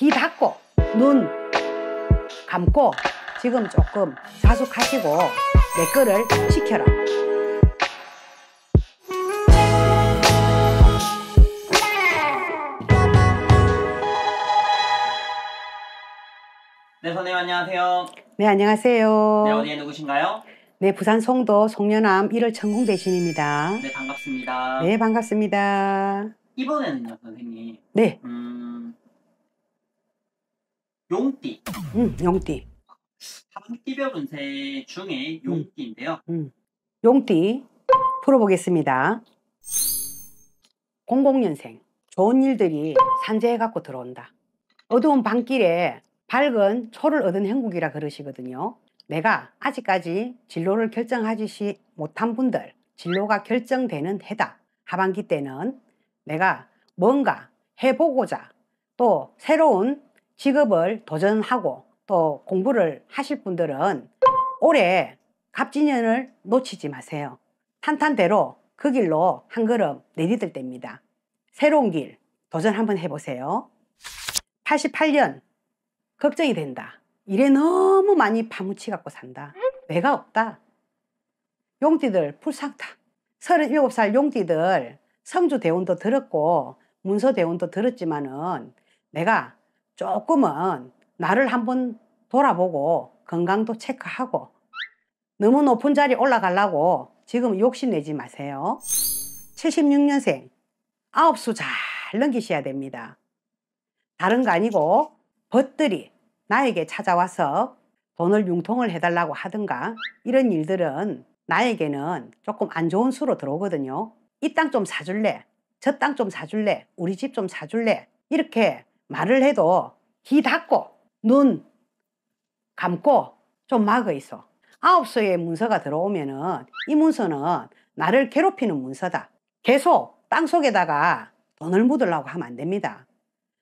귀 닫고 눈 감고 지금 조금 자숙하시고 내 거를 지켜라. 네, 선생님 안녕하세요. 네, 안녕하세요. 네, 어디에 누구신가요? 네, 부산 송도 송년암 1월 천궁 대신입니다. 네, 반갑습니다. 네, 반갑습니다. 이번에는요, 선생님. 네. 음, 용띠. 음, 용띠. 항띠별 운세 중에 용띠인데요. 음. 용띠 풀어보겠습니다. 00년생. 좋은 일들이 산재해갖고 들어온다. 어두운 밤길에 밝은 초를 얻은 행국이라 그러시거든요. 내가 아직까지 진로를 결정하지 못한 분들, 진로가 결정되는 해다. 하반기 때는 내가 뭔가 해보고자 또 새로운 직업을 도전하고 또 공부를 하실 분들은 올해 갑진년을 놓치지 마세요. 탄탄대로 그 길로 한 걸음 내디딜 때입니다. 새로운 길 도전 한번 해보세요. 88년 걱정이 된다. 일에 너무 많이 파묻히 갖고 산다. 배가 없다. 용띠들 풀상다. 37살 용띠들 성주 대운도 들었고 문서 대운도 들었지만은 내가 조금은 나를 한번 돌아보고 건강도 체크하고 너무 높은 자리 에 올라가려고 지금 욕심내지 마세요. 76년생 9수잘 넘기셔야 됩니다. 다른 거 아니고 벗들이 나에게 찾아와서 돈을 융통을 해달라고 하든가 이런 일들은 나에게는 조금 안 좋은 수로 들어오거든요. 이 땅 좀 사줄래? 저 땅 좀 사줄래? 우리 집 좀 사줄래? 이렇게 말을 해도 귀 닫고 눈 감고 좀 막아 있어. 아홉 수의 문서가 들어오면은 이 문서는 나를 괴롭히는 문서다. 계속 땅 속에다가 돈을 묻으려고 하면 안 됩니다.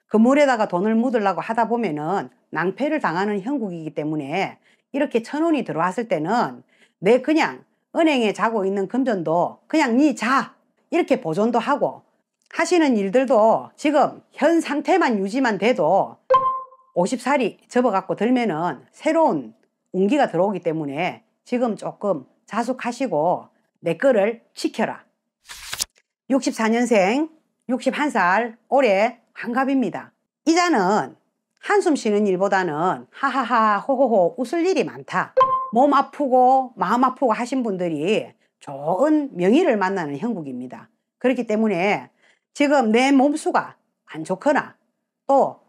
그물에다가 돈을 묻으려고 하다 보면은 낭패를 당하는 형국이기 때문에 이렇게 천 원이 들어왔을 때는 내 그냥 은행에 자고 있는 금전도 그냥 니 자 이렇게 보존도 하고 하시는 일들도 지금 현 상태만 유지만 돼도 50살이 접어갖고 들면은 새로운 운기가 들어오기 때문에 지금 조금 자숙하시고 내 거를 지켜라. 64년생 61살 올해 환갑입니다. 이자는 한숨 쉬는 일보다는 하하하 호호호 웃을 일이 많다. 몸 아프고 마음 아프고 하신 분들이 좋은 명의를 만나는 형국입니다. 그렇기 때문에 지금 내 몸수가 안 좋거나 또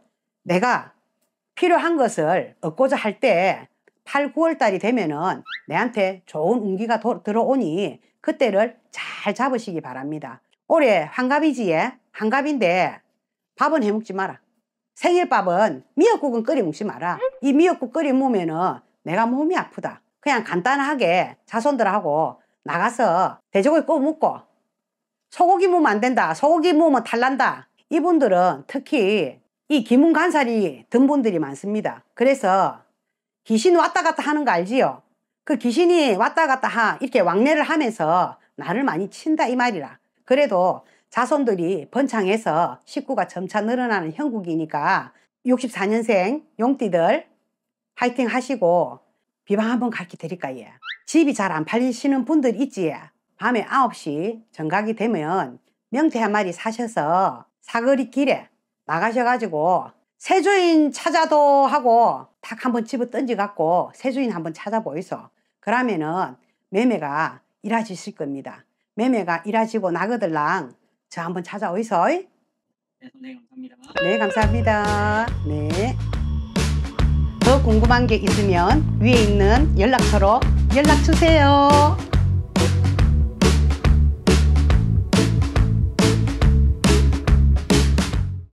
내가 필요한 것을 얻고자 할 때 8, 9월 달이 되면은 내한테 좋은 운기가 도, 들어오니 그때를 잘 잡으시기 바랍니다. 올해 환갑이지에환갑인데 밥은 해먹지 마라. 생일밥은 미역국은 끓여 먹지 마라. 이 미역국 끓여 먹으면은 내가 몸이 아프다. 그냥 간단하게 자손들하고 나가서 돼지고기 구워 먹고 소고기 몸안 된다. 소고기 몸은 탈난다. 이분들은 특히 이 기문 간살이 든 분들이 많습니다. 그래서 귀신 왔다 갔다 하는 거 알지요? 그 귀신이 왔다 갔다 하, 이렇게 왕래를 하면서 나를 많이 친다 이 말이라. 그래도 자손들이 번창해서 식구가 점차 늘어나는 형국이니까 64년생 용띠들 화이팅 하시고 비방 한번 가르쳐 드릴까 예. 집이 잘 안 팔리시는 분들 있지 예. 밤에 9시 정각이 되면 명태 한 마리 사셔서 사거리 길에 나가셔가지고 세주인 찾아도 하고 탁 한번 집어 던지갖고 세주인 한번 찾아보이소. 그러면은 매매가 일하실 겁니다. 매매가 일하시고 나거들랑 저 한번 찾아오이소. 네, 네, 감사합니다. 네, 감사합니다. 네. 더 궁금한 게 있으면 위에 있는 연락처로 연락 주세요.